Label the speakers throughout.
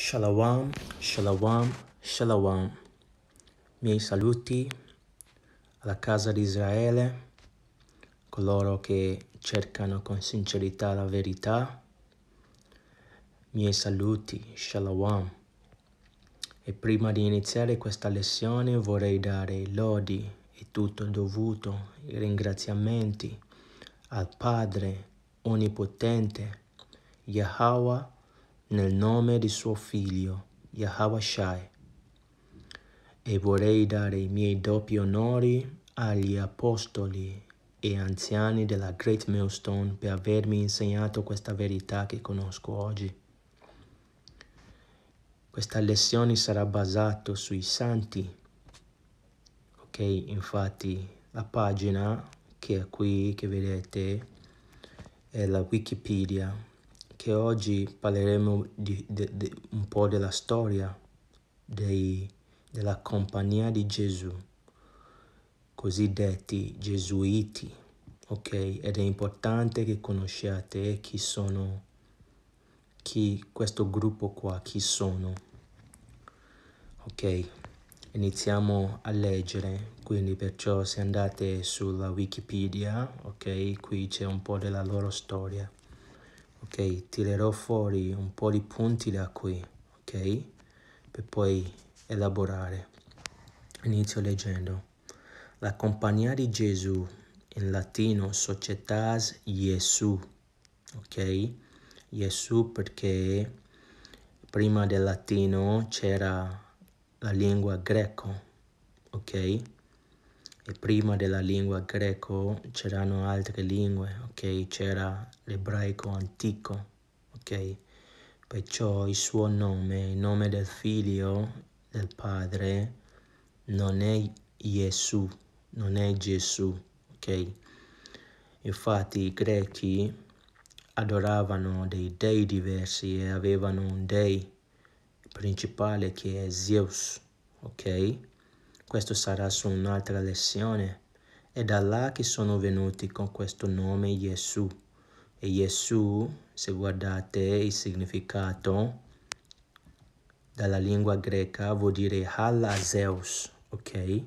Speaker 1: Shalom, shalom, shalom. Miei saluti alla casa di Israele, coloro che cercano con sincerità la verità. Miei saluti, shalom. E prima di iniziare questa lezione vorrei dare lodi e tutto il dovuto, i ringraziamenti al Padre Onnipotente, Yahweh, nel nome di suo figlio, Yahweh E vorrei dare i miei doppi onori agli apostoli e anziani della Great Millstone per avermi insegnato questa verità che conosco oggi. Questa lezione sarà basata sui santi. Ok, infatti la pagina che è qui che vedete è la Wikipedia che oggi parleremo di, de, de, un po' della storia dei, della compagnia di Gesù, cosiddetti gesuiti, ok? Ed è importante che conosciate chi sono, chi questo gruppo qua, chi sono, ok? Iniziamo a leggere, quindi perciò se andate sulla Wikipedia, ok, qui c'è un po' della loro storia ok? Tirerò fuori un po' di punti da qui, ok? Per poi elaborare. Inizio leggendo. La compagnia di Gesù, in latino Societas Gesù, ok? Gesù perché prima del latino c'era la lingua greco, ok? prima della lingua greco c'erano altre lingue, ok? C'era l'ebraico antico, ok? Perciò il suo nome, il nome del figlio del padre, non è Gesù, non è Gesù, ok? Infatti i greci adoravano dei dei diversi e avevano un dei principale che è Zeus, ok? Questo sarà su un'altra lezione. È da là che sono venuti con questo nome Gesù. E Gesù, se guardate il significato, dalla lingua greca vuol dire Halla Zeus, ok?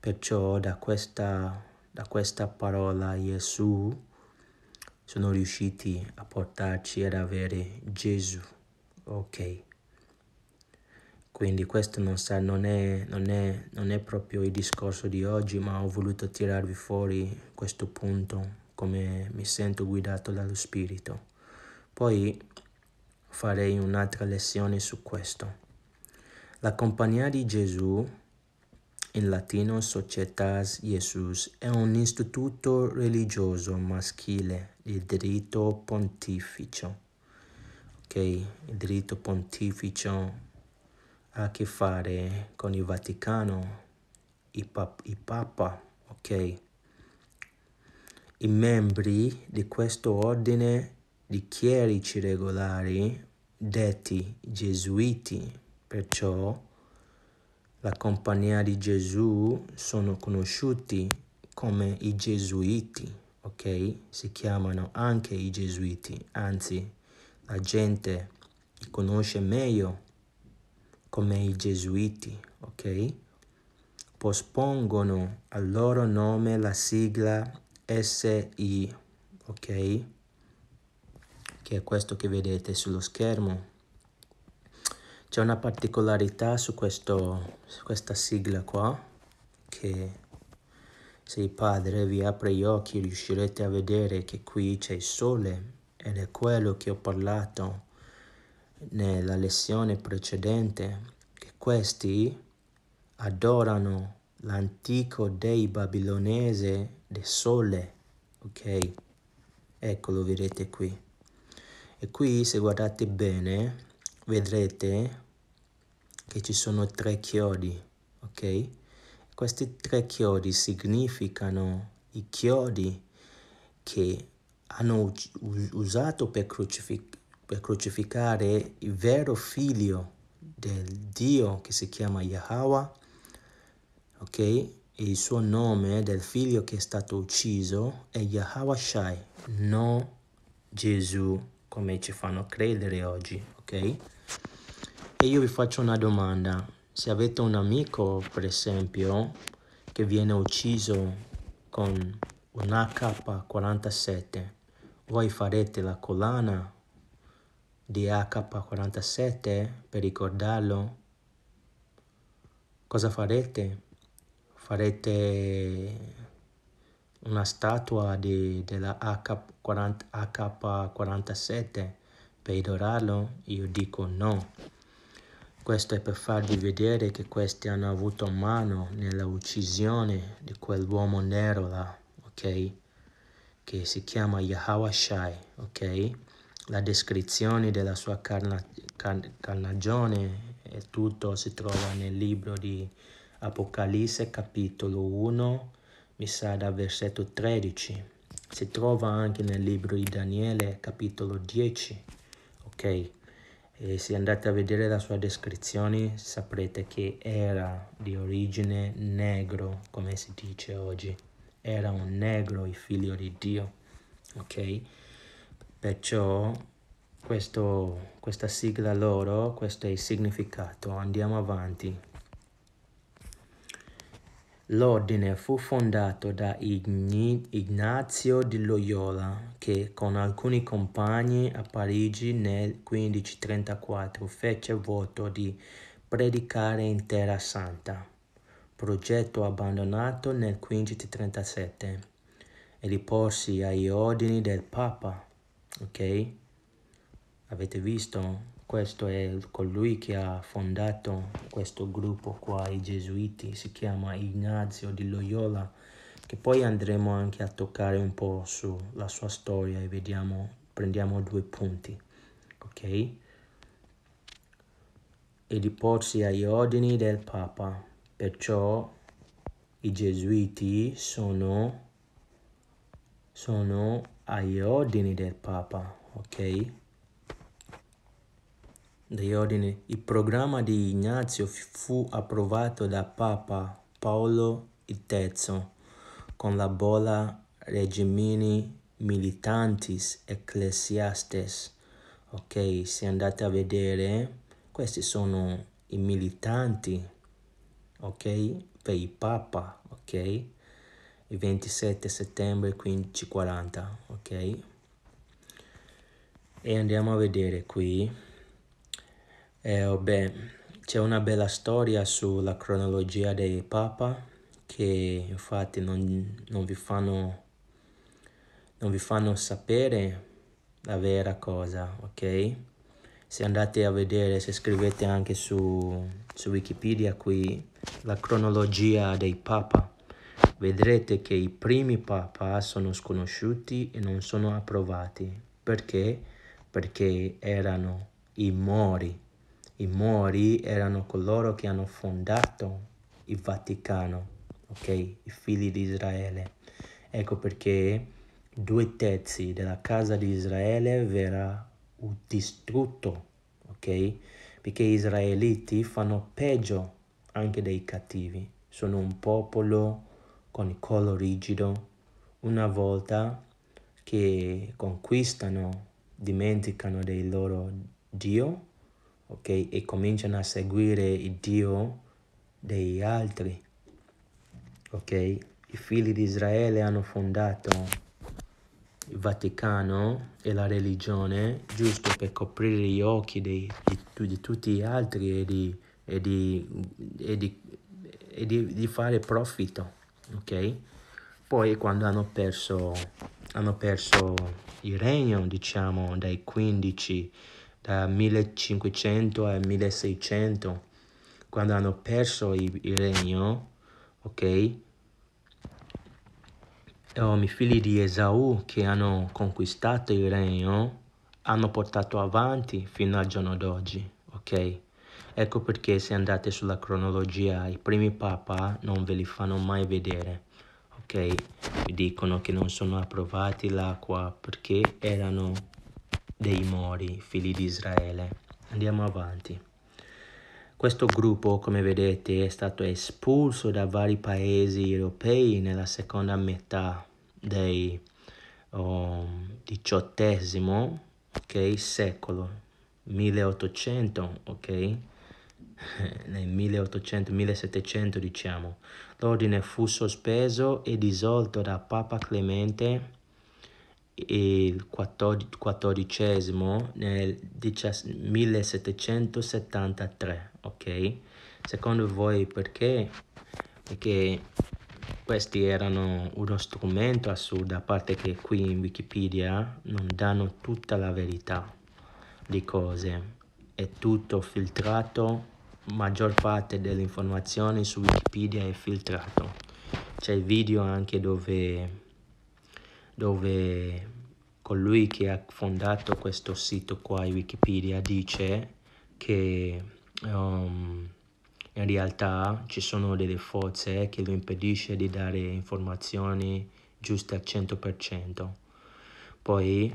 Speaker 1: Perciò da questa, da questa parola Gesù sono riusciti a portarci ad avere Gesù, ok? Quindi questo non, sa, non, è, non, è, non è proprio il discorso di oggi, ma ho voluto tirarvi fuori questo punto, come mi sento guidato dallo Spirito. Poi farei un'altra lezione su questo. La compagnia di Gesù, in latino Societas Jesus, è un istituto religioso maschile di diritto pontificio. Ok, il diritto pontificio a che fare con il Vaticano, i, pap- i Papa, ok? I membri di questo ordine di chierici regolari, detti gesuiti, perciò la compagnia di Gesù sono conosciuti come i gesuiti, ok? Si chiamano anche i gesuiti, anzi la gente li conosce meglio come i gesuiti, ok? Pospongono al loro nome la sigla SI, ok? Che è questo che vedete sullo schermo. C'è una particolarità su, questo, su questa sigla qua, che se il padre vi apre gli occhi riuscirete a vedere che qui c'è il sole ed è quello che ho parlato nella lezione precedente che questi adorano l'antico dei babilonese del sole, ok? Eccolo, vedete qui. E qui se guardate bene vedrete che ci sono tre chiodi, ok? Questi tre chiodi significano i chiodi che hanno usato per crucific per crucificare il vero figlio del Dio che si chiama Yahweh, ok? E il suo nome del figlio che è stato ucciso è Yahweh Shai, non Gesù, come ci fanno credere oggi, ok? E io vi faccio una domanda. Se avete un amico, per esempio, che viene ucciso con un AK-47, voi farete la collana DH47 per ricordarlo. Cosa farete? Farete una statua di, della H40, H47 per idorarlo? Io dico no. Questo è per farvi vedere che questi hanno avuto mano nella uccisione di quell'uomo nero là, ok? Che si chiama Yahawashai, ok? la descrizione della sua carna, car, carnagione e tutto si trova nel libro di Apocalisse capitolo 1, mi sa dal versetto 13. Si trova anche nel libro di Daniele capitolo 10, ok? E se andate a vedere la sua descrizione saprete che era di origine negro, come si dice oggi. Era un negro, il figlio di Dio, ok? Perciò questo, questa sigla loro, questo è il significato. Andiamo avanti. L'ordine fu fondato da Ignazio di Loyola, che con alcuni compagni a Parigi nel 1534 fece voto di predicare in Terra Santa, progetto abbandonato nel 1537, e riporsi agli ordini del Papa ok? Avete visto? Questo è colui che ha fondato questo gruppo qua, i Gesuiti, si chiama Ignazio di Loyola, che poi andremo anche a toccare un po' sulla sua storia e vediamo, prendiamo due punti, ok? E di porsi agli ordini del Papa, perciò i Gesuiti sono, sono agli ordini del Papa, ok? Degli ordini. Il programma di Ignazio fu approvato da Papa Paolo III con la bolla Regimini Militantis Ecclesiastes. Ok, se andate a vedere, questi sono i militanti, ok, per il Papa, ok? 27 settembre 15.40 ok e andiamo a vedere qui eh, oh c'è una bella storia sulla cronologia dei papa che infatti non, non, vi fanno, non vi fanno sapere la vera cosa ok se andate a vedere se scrivete anche su, su wikipedia qui la cronologia dei papa vedrete che i primi papa sono sconosciuti e non sono approvati. Perché? Perché erano i Mori. I Mori erano coloro che hanno fondato il Vaticano, ok? I figli di Israele. Ecco perché due terzi della casa di Israele verrà distrutto, ok? Perché gli israeliti fanno peggio anche dei cattivi. Sono un popolo con il collo rigido, una volta che conquistano, dimenticano del loro Dio, ok? E cominciano a seguire il Dio degli altri, ok? I figli di Israele hanno fondato il Vaticano e la religione giusto per coprire gli occhi di, di, di tutti gli altri e di, e di, e di, e di, di fare profitto ok? Poi quando hanno perso, hanno perso il regno, diciamo, dai 15, da 1500 al 1600, quando hanno perso il, il regno, ok? Oh, I figli di Esau che hanno conquistato il regno hanno portato avanti fino al giorno d'oggi, ok? Ecco perché se andate sulla cronologia i primi papa non ve li fanno mai vedere, ok? Vi dicono che non sono approvati l'acqua perché erano dei Mori, figli di Israele. Andiamo avanti. Questo gruppo, come vedete, è stato espulso da vari paesi europei nella seconda metà del um, XVIII okay, secolo, 1800, ok? Eh, nel 1800-1700 diciamo, l'ordine fu sospeso e dissolto da Papa Clemente il XIV nel 1773, ok? Secondo voi perché? Perché questi erano uno strumento assurdo, a parte che qui in Wikipedia non danno tutta la verità di cose, è tutto filtrato maggior parte delle informazioni su Wikipedia è filtrato. C'è il video anche dove, dove colui che ha fondato questo sito qua, Wikipedia, dice che um, in realtà ci sono delle forze che lo impedisce di dare informazioni giuste al 100%. Poi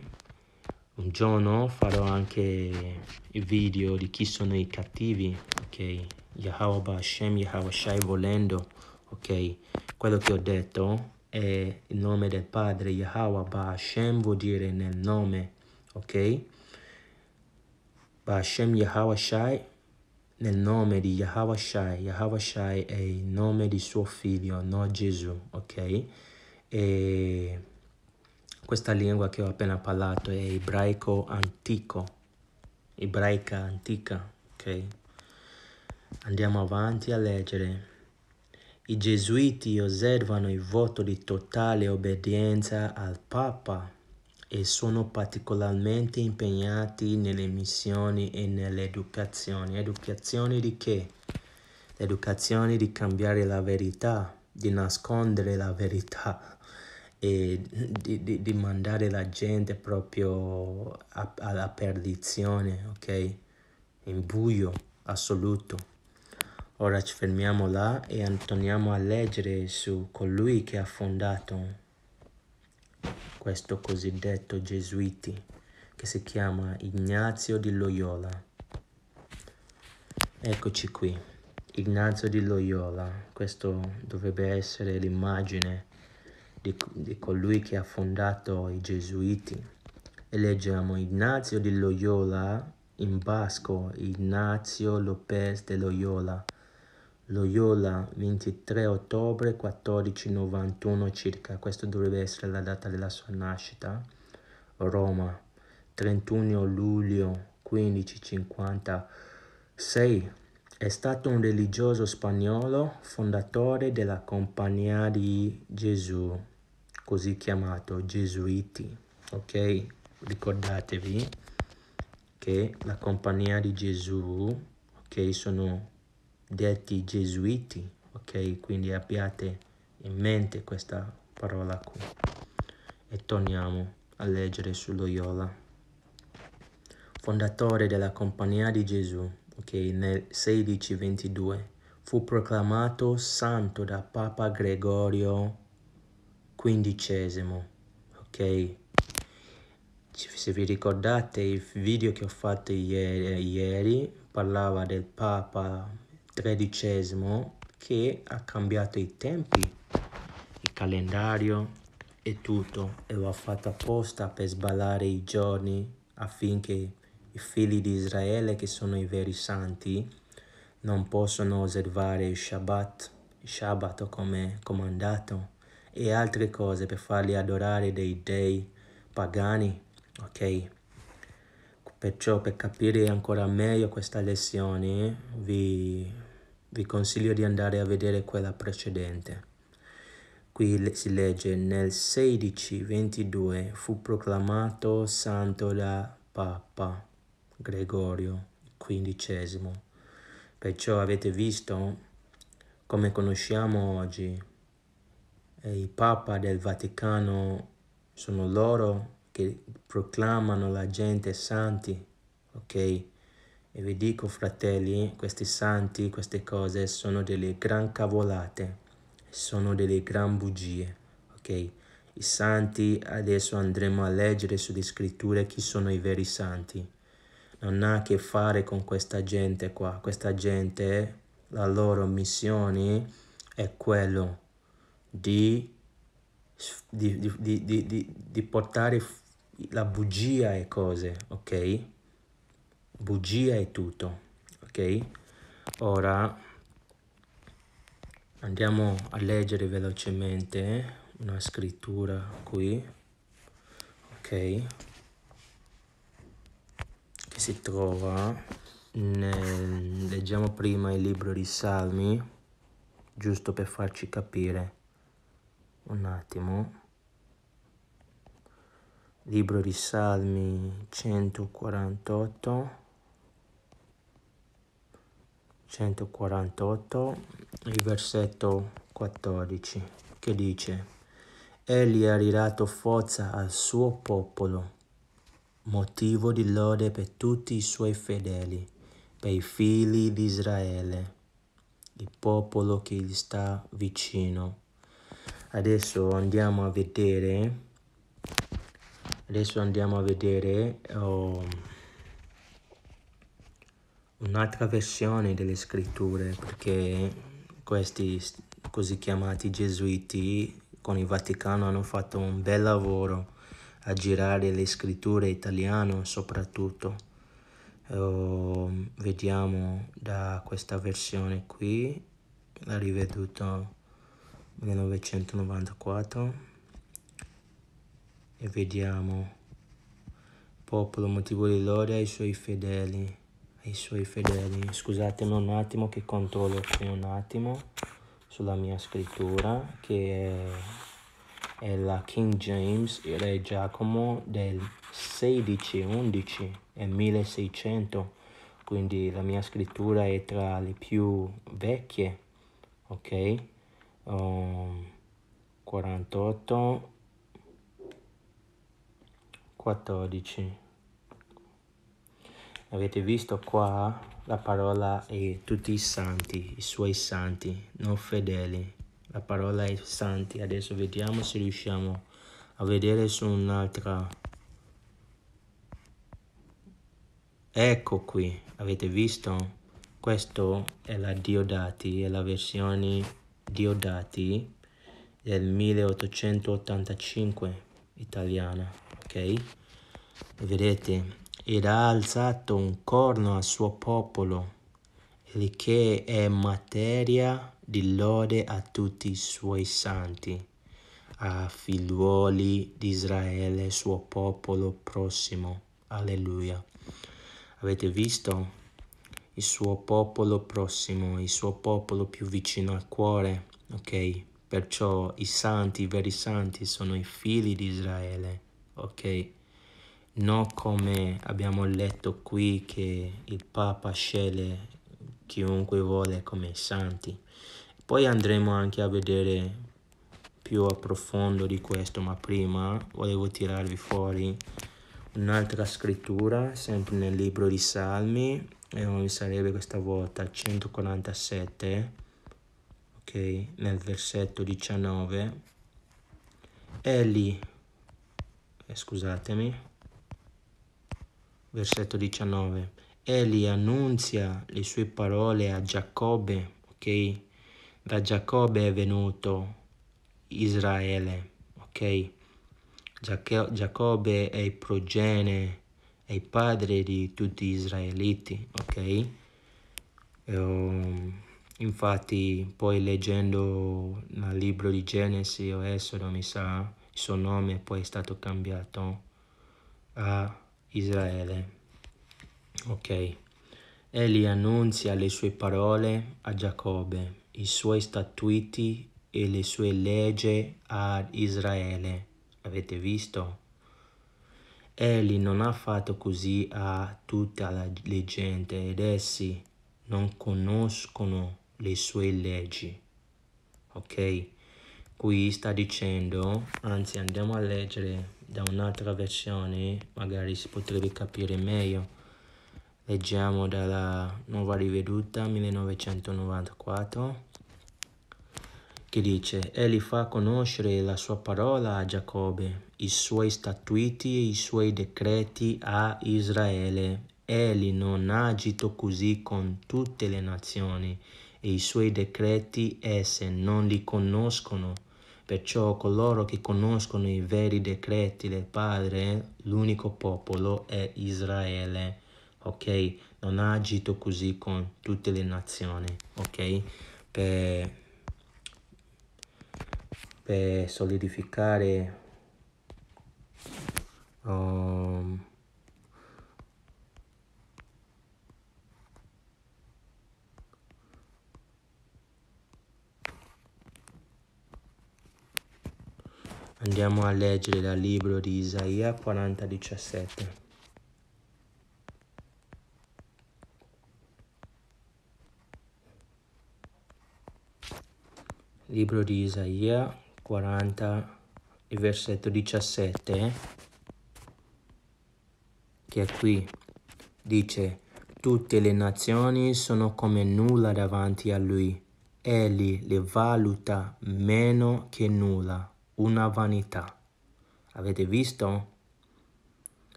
Speaker 1: un giorno farò anche il video di chi sono i cattivi ok? Yahweh Bashem, Yahweh Shai volendo, ok? Quello che ho detto è il nome del Padre, Yahweh Bashem vuol dire nel nome, ok? Bashem, Yahweh Shai nel nome di Yahweh Shai, Yahweh Shai è il nome di suo figlio, no Gesù, ok? E questa lingua che ho appena parlato è ebraico antico, ebraica antica, ok? Andiamo avanti a leggere. I gesuiti osservano il voto di totale obbedienza al Papa e sono particolarmente impegnati nelle missioni e nell'educazione. Educazione di che? L'educazione di cambiare la verità, di nascondere la verità e di, di, di mandare la gente proprio a, alla perdizione, ok? In buio assoluto. Ora ci fermiamo là e torniamo a leggere su colui che ha fondato questo cosiddetto gesuiti che si chiama Ignazio di Loyola. Eccoci qui, Ignazio di Loyola, questo dovrebbe essere l'immagine di, di colui che ha fondato i gesuiti. E leggiamo Ignazio di Loyola, in basco Ignazio Lopez de Loyola, Loyola, 23 ottobre 1491 circa, questa dovrebbe essere la data della sua nascita. Roma, 31 luglio 1556. È stato un religioso spagnolo, fondatore della Compagnia di Gesù, così chiamato Gesuiti. Ok? Ricordatevi che la Compagnia di Gesù, ok, sono detti gesuiti, ok? Quindi abbiate in mente questa parola qui. E torniamo a leggere su Loyola, fondatore della Compagnia di Gesù, ok? Nel 1622 fu proclamato santo da Papa Gregorio XV, ok? Se vi ricordate il video che ho fatto ieri, ieri parlava del Papa XIII che ha cambiato i tempi, il calendario e tutto e lo ha fatto apposta per sballare i giorni affinché i figli di Israele che sono i veri santi non possono osservare il Shabbat, il Shabbat come comandato e altre cose per farli adorare dei dei pagani, ok? Perciò per capire ancora meglio questa lezione vi vi consiglio di andare a vedere quella precedente. Qui si legge nel 1622 fu proclamato santo da Papa Gregorio XV. Perciò avete visto come conosciamo oggi i Papa del Vaticano sono loro che proclamano la gente santi, ok? E vi dico, fratelli, questi santi, queste cose sono delle gran cavolate, sono delle gran bugie, ok? I santi, adesso andremo a leggere sulle scritture chi sono i veri santi. Non ha a che fare con questa gente qua, questa gente, la loro missione è quello di, di, di, di portare la bugia e cose, ok? bugia è tutto ok ora andiamo a leggere velocemente una scrittura qui ok che si trova nel, leggiamo prima il libro di salmi giusto per farci capire un attimo libro di salmi 148 148, il versetto 14, che dice, Egli ha ridato forza al suo popolo, motivo di lode per tutti i suoi fedeli, per i figli di Israele, il popolo che gli sta vicino. Adesso andiamo a vedere, adesso andiamo a vedere... Oh, un'altra versione delle scritture perché questi così chiamati gesuiti con il Vaticano hanno fatto un bel lavoro a girare le scritture italiane soprattutto oh, vediamo da questa versione qui la riveduto 1994 e vediamo popolo motivo di gloria ai suoi fedeli i suoi fedeli. Scusatemi un attimo che controllo qui un attimo sulla mia scrittura che è, è la King James il Re Giacomo del 16 11 e 1600 quindi la mia scrittura è tra le più vecchie ok um, 48 14 Avete visto qua la parola è tutti i santi, i suoi santi, non fedeli. La parola è santi. Adesso vediamo se riusciamo a vedere su un'altra. Ecco qui, avete visto? Questo è la Diodati, è la versione Diodati del 1885 italiana, ok? Vedete, ed ha alzato un corno al suo popolo, il che è materia di lode a tutti i suoi santi, a figliuoli di Israele, suo popolo prossimo. Alleluia. Avete visto? Il suo popolo prossimo, il suo popolo più vicino al cuore, ok? Perciò i santi, i veri santi, sono i figli di Israele, ok? non come abbiamo letto qui che il Papa sceglie chiunque vuole come santi. Poi andremo anche a vedere più a profondo di questo, ma prima volevo tirarvi fuori un'altra scrittura, sempre nel libro di Salmi, e non sarebbe questa volta 147, ok, nel versetto 19. Egli, eh, scusatemi, versetto 19. Eli annunzia le sue parole a Giacobbe, ok? Da Giacobbe è venuto Israele, ok? Giacobbe è il progenie, è il padre di tutti gli israeliti, ok? Um, infatti poi leggendo nel libro di Genesi o Esodo mi sa il suo nome poi è stato cambiato a Israele. Ok. Egli annunzia le sue parole a Giacobbe, i suoi statuti e le sue leggi ad Israele. Avete visto? Egli non ha fatto così a tutta la gente ed essi non conoscono le sue leggi. Ok? Qui sta dicendo, anzi andiamo a leggere da un'altra versione magari si potrebbe capire meglio. Leggiamo dalla nuova riveduta 1994 che dice Egli fa conoscere la sua parola a Giacobbe, i suoi statuiti e i suoi decreti a Israele. Egli non ha agito così con tutte le nazioni e i suoi decreti esse non li conoscono Perciò coloro che conoscono i veri decreti del Padre, l'unico popolo è Israele, ok? Non ha agito così con tutte le nazioni, ok? Per, per solidificare... Um, Andiamo a leggere dal libro di Isaia 40:17. Libro di Isaia 40 versetto 17 eh? che è qui dice tutte le nazioni sono come nulla davanti a lui egli le valuta meno che nulla una vanità. Avete visto?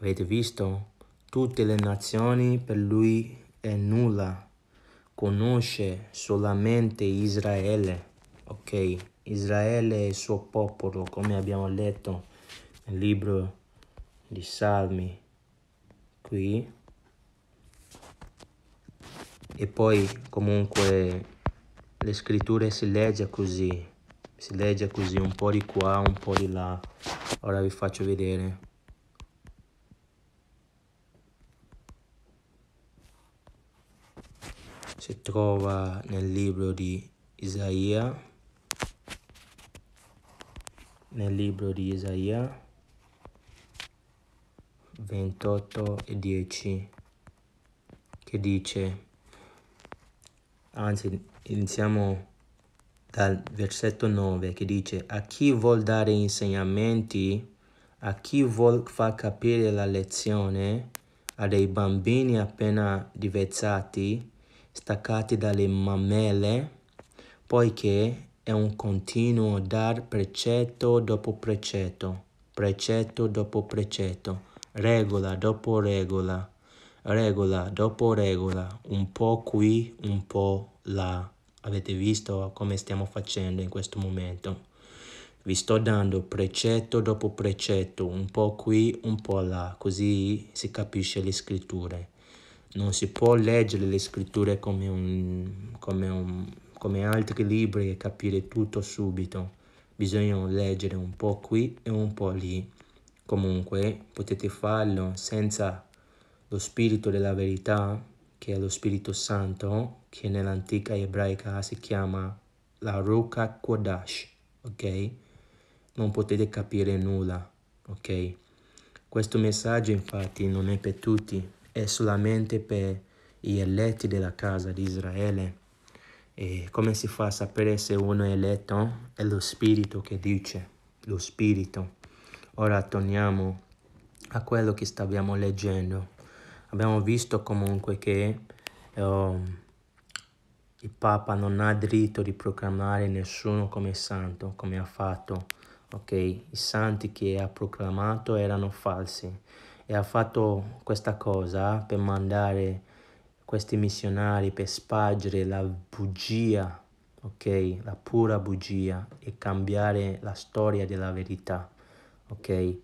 Speaker 1: Avete visto? Tutte le nazioni per lui è nulla. Conosce solamente Israele. Ok, Israele è il suo popolo, come abbiamo letto nel libro di Salmi. Qui. E poi comunque le scritture si legge così si legge così un po' di qua un po' di là ora vi faccio vedere si trova nel libro di Isaia nel libro di Isaia 28 e 10 che dice anzi iniziamo dal versetto 9 che dice a chi vuol dare insegnamenti, a chi vuol far capire la lezione, a dei bambini appena divezzati, staccati dalle mammelle, poiché è un continuo dar precetto dopo precetto, precetto dopo precetto, regola dopo regola, regola dopo regola, un po' qui, un po' là. Avete visto come stiamo facendo in questo momento? Vi sto dando precetto dopo precetto, un po' qui, un po' là, così si capisce le scritture. Non si può leggere le scritture come, un, come, un, come altri libri e capire tutto subito. Bisogna leggere un po' qui e un po' lì. Comunque potete farlo senza lo spirito della verità che è lo Spirito Santo, che nell'antica ebraica si chiama la Ruka Kodash, ok? Non potete capire nulla, ok? Questo messaggio infatti non è per tutti, è solamente per gli eletti della casa di Israele. E come si fa a sapere se uno è eletto? È lo Spirito che dice, lo Spirito. Ora torniamo a quello che stavamo leggendo abbiamo visto comunque che eh, il Papa non ha diritto di proclamare nessuno come santo, come ha fatto. Okay? I santi che ha proclamato erano falsi e ha fatto questa cosa per mandare questi missionari per spargere la bugia, ok? La pura bugia e cambiare la storia della verità, ok?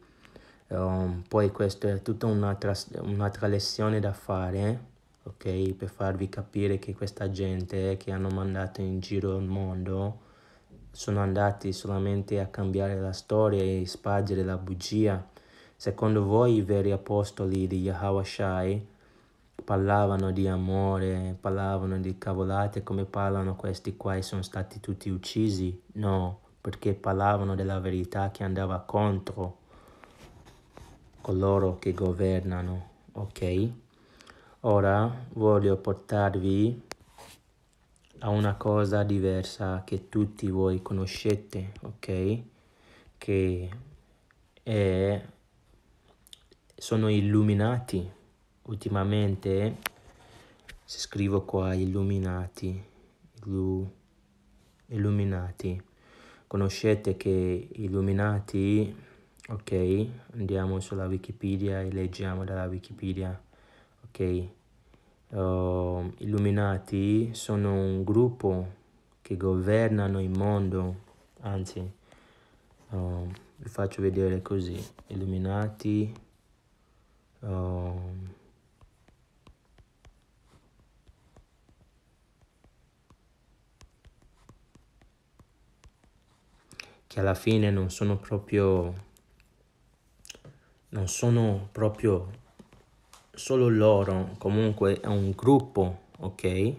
Speaker 1: Um, poi questa è tutta un'altra, un'altra lezione da fare, ok? Per farvi capire che questa gente che hanno mandato in giro il mondo sono andati solamente a cambiare la storia e spargere la bugia. Secondo voi i veri apostoli di Yahweh parlavano di amore, parlavano di cavolate come parlano questi qua e sono stati tutti uccisi? No, perché parlavano della verità che andava contro coloro che governano, ok? Ora voglio portarvi a una cosa diversa che tutti voi conoscete, ok? Che è, sono illuminati. Ultimamente, se scrivo qua illuminati, illu, illuminati, conoscete che illuminati Ok, andiamo sulla Wikipedia e leggiamo dalla Wikipedia. Ok, uh, Illuminati sono un gruppo che governano il mondo, anzi, uh, vi faccio vedere così. Illuminati... Uh, che alla fine non sono proprio non sono proprio solo loro, comunque è un gruppo, ok?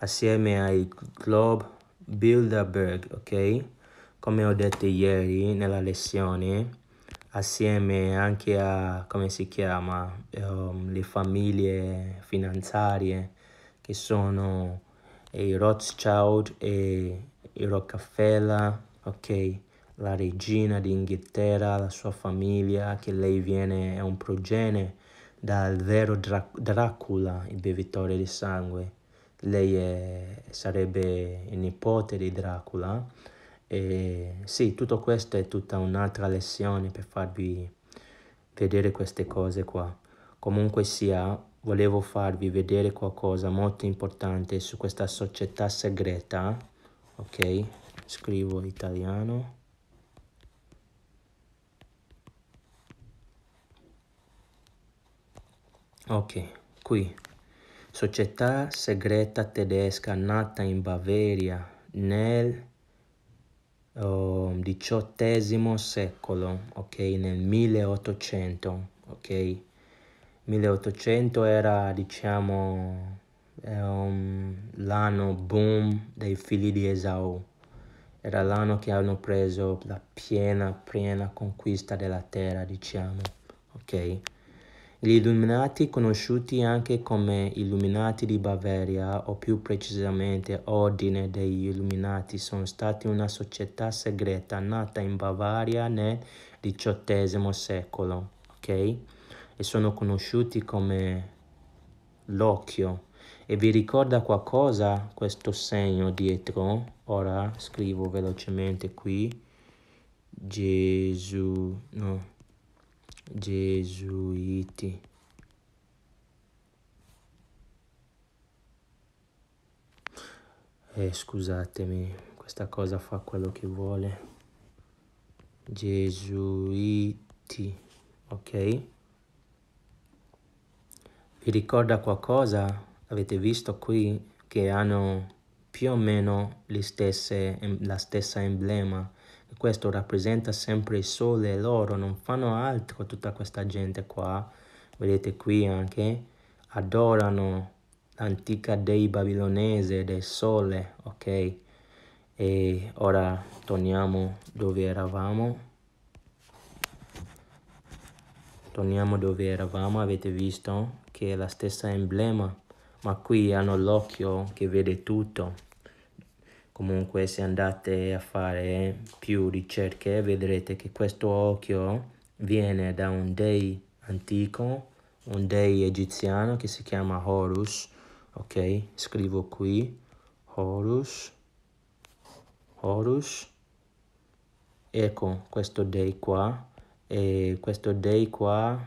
Speaker 1: Assieme ai Club Bilderberg, ok? Come ho detto ieri nella lezione, assieme anche a, come si chiama, um, le famiglie finanziarie che sono i Rothschild e i Rockefeller, ok? la regina d'Inghilterra, la sua famiglia, che lei viene, è un progenie dal vero Dra- Dracula, il bevitore di sangue. Lei è, sarebbe il nipote di Dracula. E sì, tutto questo è tutta un'altra lezione per farvi vedere queste cose qua. Comunque sia, volevo farvi vedere qualcosa molto importante su questa società segreta, ok? Scrivo italiano. Ok, qui. Società segreta tedesca nata in Bavaria nel um, ehm, XVIII secolo, ok, nel 1800, ok. 1800 era, diciamo, um, l'anno boom dei figli di Esau. Era l'anno che hanno preso la piena, piena conquista della terra, diciamo, ok. Gli Illuminati, conosciuti anche come Illuminati di Bavaria o più precisamente Ordine degli Illuminati, sono stati una società segreta nata in Bavaria nel XVIII secolo, ok? E sono conosciuti come l'occhio. E vi ricorda qualcosa questo segno dietro? Ora scrivo velocemente qui. Gesù, no, Gesuiti. Eh, scusatemi, questa cosa fa quello che vuole. Gesuiti, ok? Vi ricorda qualcosa? Avete visto qui che hanno più o meno le stesse, la stessa emblema questo rappresenta sempre il sole e l'oro, non fanno altro tutta questa gente qua, vedete qui anche, adorano l'antica dei babilonese del sole, ok? E ora torniamo dove eravamo. Torniamo dove eravamo, avete visto che è la stessa emblema, ma qui hanno l'occhio che vede tutto comunque se andate a fare più ricerche vedrete che questo occhio viene da un dei antico un dei egiziano che si chiama Horus ok scrivo qui Horus Horus ecco questo dei qua e questo dei qua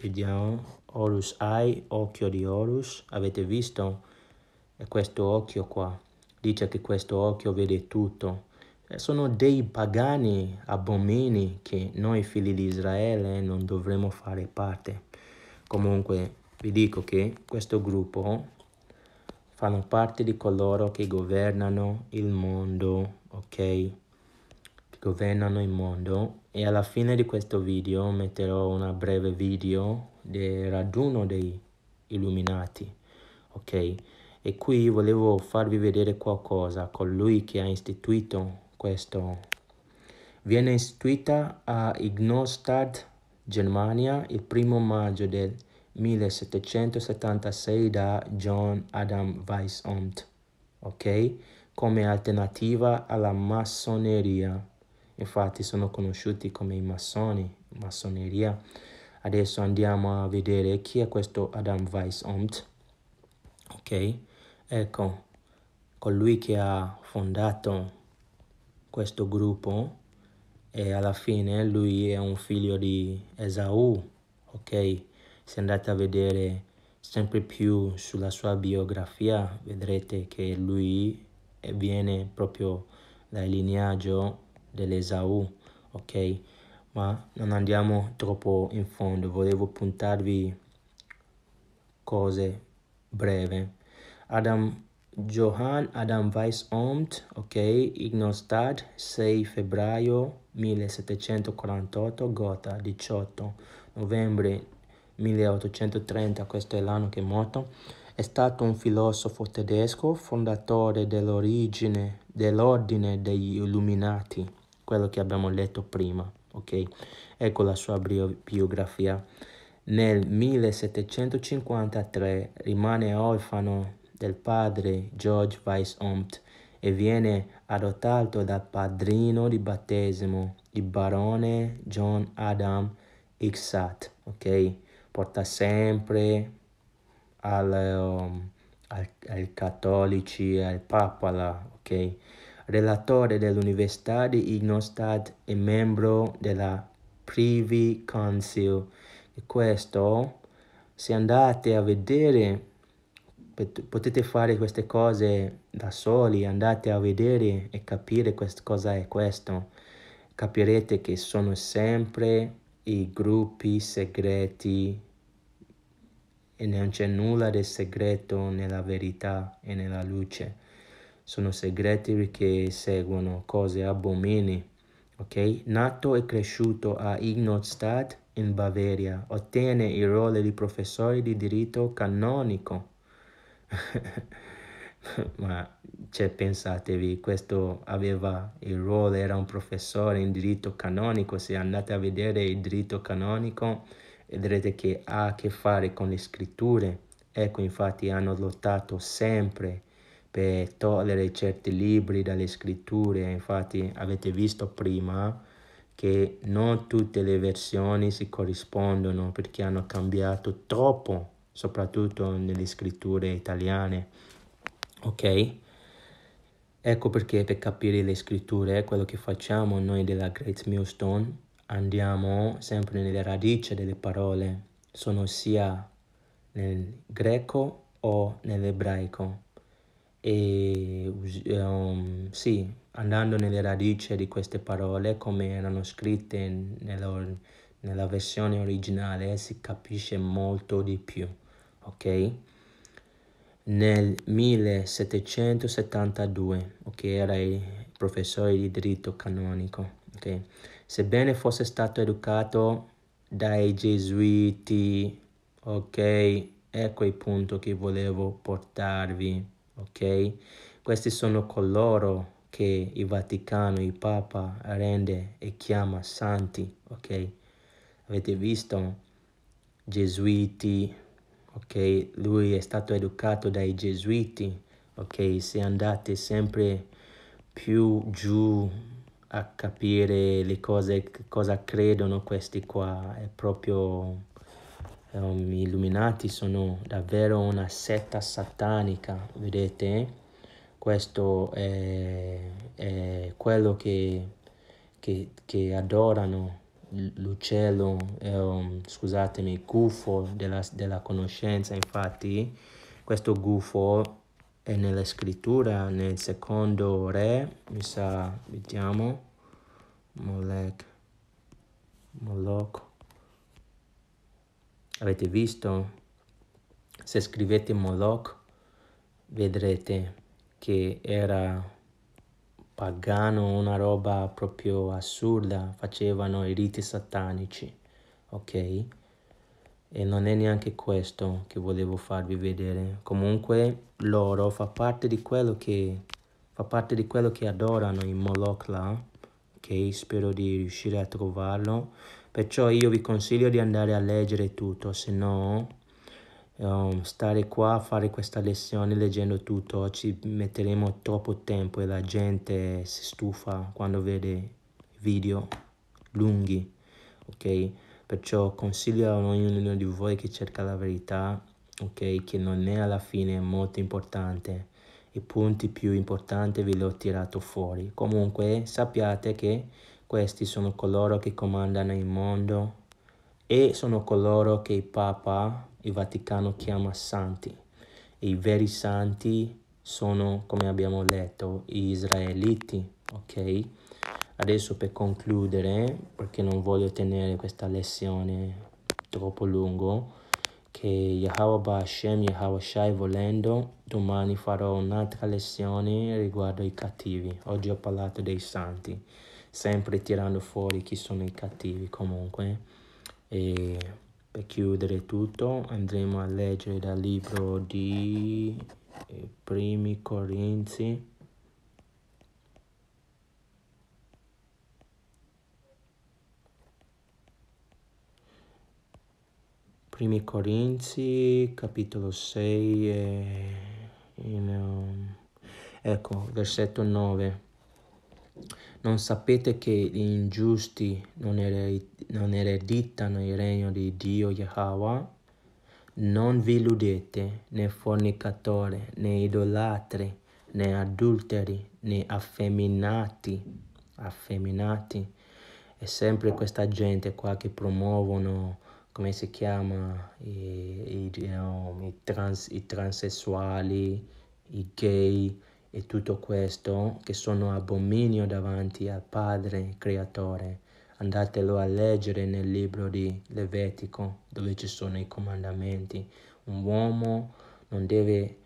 Speaker 1: vediamo Horus Eye occhio di Horus avete visto e questo occhio qua dice che questo occhio vede tutto. Eh, sono dei pagani abomini che noi figli di Israele non dovremmo fare parte. Comunque vi dico che questo gruppo fanno parte di coloro che governano il mondo, ok? Che governano il mondo e alla fine di questo video metterò una breve video del raduno dei illuminati, ok? e qui volevo farvi vedere qualcosa con lui che ha istituito questo viene istituita a Ignostad Germania il primo maggio del 1776 da John Adam Weishaupt ok come alternativa alla massoneria infatti sono conosciuti come i massoni massoneria adesso andiamo a vedere chi è questo Adam Weishaupt ok Ecco, colui che ha fondato questo gruppo e alla fine lui è un figlio di Esaù, ok? Se andate a vedere sempre più sulla sua biografia vedrete che lui viene proprio dal lineaggio dell'Esaù, ok? Ma non andiamo troppo in fondo, volevo puntarvi cose breve. Adam Johann Adam Weishaupt, ok, Ignostad, 6 febbraio 1748, Gotha, 18 novembre 1830, questo è l'anno che è morto, è stato un filosofo tedesco, fondatore dell'origine, dell'ordine degli Illuminati, quello che abbiamo letto prima, ok? Ecco la sua biografia. Nel 1753 rimane orfano del padre George Weishaupt e viene adottato dal padrino di battesimo, il barone John Adam Ixat, ok? Porta sempre al, um, al, al cattolici, al papa, là, ok? Relatore dell'Università di Ignostad e membro della Privy Council. E questo, se andate a vedere potete fare queste cose da soli, andate a vedere e capire quest- cosa è questo. Capirete che sono sempre i gruppi segreti e non c'è nulla di segreto nella verità e nella luce. Sono segreti che seguono cose abomini. Ok? Nato e cresciuto a Ingolstadt in Bavaria, ottiene il ruolo di professore di diritto canonico ma cioè, pensatevi, questo aveva il ruolo, era un professore in diritto canonico, se andate a vedere il diritto canonico vedrete che ha a che fare con le scritture, ecco infatti hanno lottato sempre per togliere certi libri dalle scritture, infatti avete visto prima che non tutte le versioni si corrispondono perché hanno cambiato troppo soprattutto nelle scritture italiane, ok? Ecco perché per capire le scritture, quello che facciamo noi della Great Millstone, andiamo sempre nelle radici delle parole, sono sia nel greco o nell'ebraico. E um, sì, andando nelle radici di queste parole, come erano scritte nella, nella versione originale, si capisce molto di più ok? Nel 1772, ok? Era il professore di diritto canonico, ok? Sebbene fosse stato educato dai gesuiti, ok? Ecco il punto che volevo portarvi, ok? Questi sono coloro che il Vaticano, il Papa rende e chiama santi, ok? Avete visto? Gesuiti, ok? Lui è stato educato dai gesuiti, ok? Se andate sempre più giù a capire le cose, cosa credono questi qua, è proprio... Um, illuminati sono davvero una setta satanica, vedete? Questo è, è quello che, che, che adorano l'uccello, um, scusatemi, gufo della, della conoscenza, infatti questo gufo è nella scrittura, nel secondo re, mi sa, vediamo, Molech, Moloch, avete visto? Se scrivete Moloch vedrete che era pagano, una roba proprio assurda, facevano i riti satanici, ok? E non è neanche questo che volevo farvi vedere. Comunque loro fa parte di quello che fa parte di quello che adorano in Moloch là, ok? Spero di riuscire a trovarlo. Perciò io vi consiglio di andare a leggere tutto, se no um, stare qua a fare questa lezione leggendo tutto, ci metteremo troppo tempo e la gente si stufa quando vede video lunghi, ok? Perciò consiglio a ognuno di voi che cerca la verità, ok? Che non è alla fine molto importante. I punti più importanti ve li ho tirato fuori. Comunque sappiate che questi sono coloro che comandano il mondo e sono coloro che il Papa, il Vaticano chiama santi. I veri santi sono, come abbiamo letto, gli israeliti, ok? Adesso per concludere, perché non voglio tenere questa lezione troppo lunga, che Yahweh Bashem, Yahweh Shai volendo, domani farò un'altra lezione riguardo i cattivi. Oggi ho parlato dei santi, sempre tirando fuori chi sono i cattivi comunque. E per chiudere tutto andremo a leggere dal libro di eh, Primi Corinzi. Primi Corinzi, capitolo 6, eh, in, um, ecco, versetto 9. Non sapete che gli ingiusti non, ereditano il regno di Dio Yahweh? Non vi illudete, né fornicatori, né idolatri, né adulteri, né affeminati. Affeminati. È sempre questa gente qua che promuovono, come si chiama, i, i, i, trans, i transessuali, i gay, e tutto questo che sono abominio davanti al Padre Creatore. Andatelo a leggere nel libro di Levetico dove ci sono i comandamenti. Un uomo non deve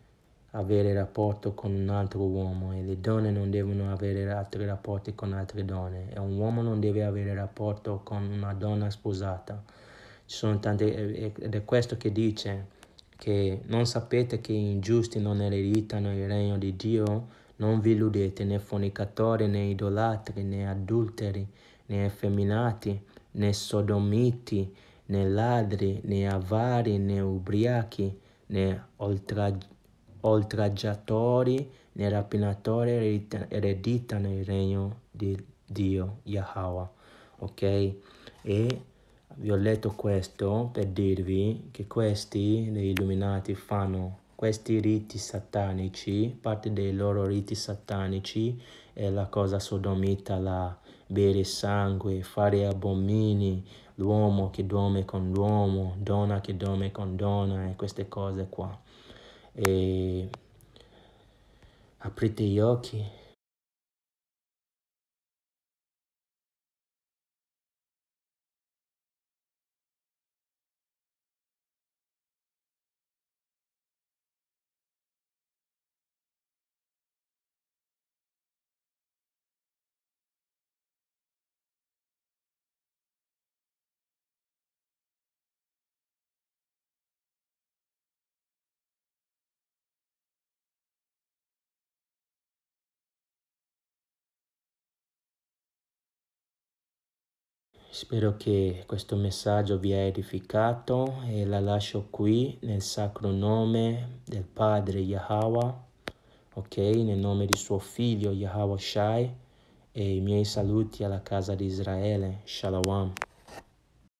Speaker 1: avere rapporto con un altro uomo e le donne non devono avere altri rapporti con altre donne e un uomo non deve avere rapporto con una donna sposata. Ci sono tante, ed è questo che dice che non sapete che gli ingiusti non ereditano il regno di Dio? Non vi illudete né fornicatori, né idolatri, né adulteri, né effeminati, né sodomiti, né ladri, né avari, né ubriachi, né oltraggi oltraggiatori né rapinatori ereditano il regno di Dio, Yahweh. Ok? E vi ho letto questo per dirvi che questi, gli illuminati, fanno questi riti satanici, parte dei loro riti satanici è la cosa sodomita, la bere sangue, fare abomini, l'uomo che dorme con l'uomo, donna che dorme con donna e queste cose qua. E aprite gli occhi Spero che questo messaggio vi ha edificato e la lascio qui nel sacro nome del Padre Yahweh, ok? Nel nome di suo figlio Yahweh Shai e i miei saluti alla casa di Israele. Shalom.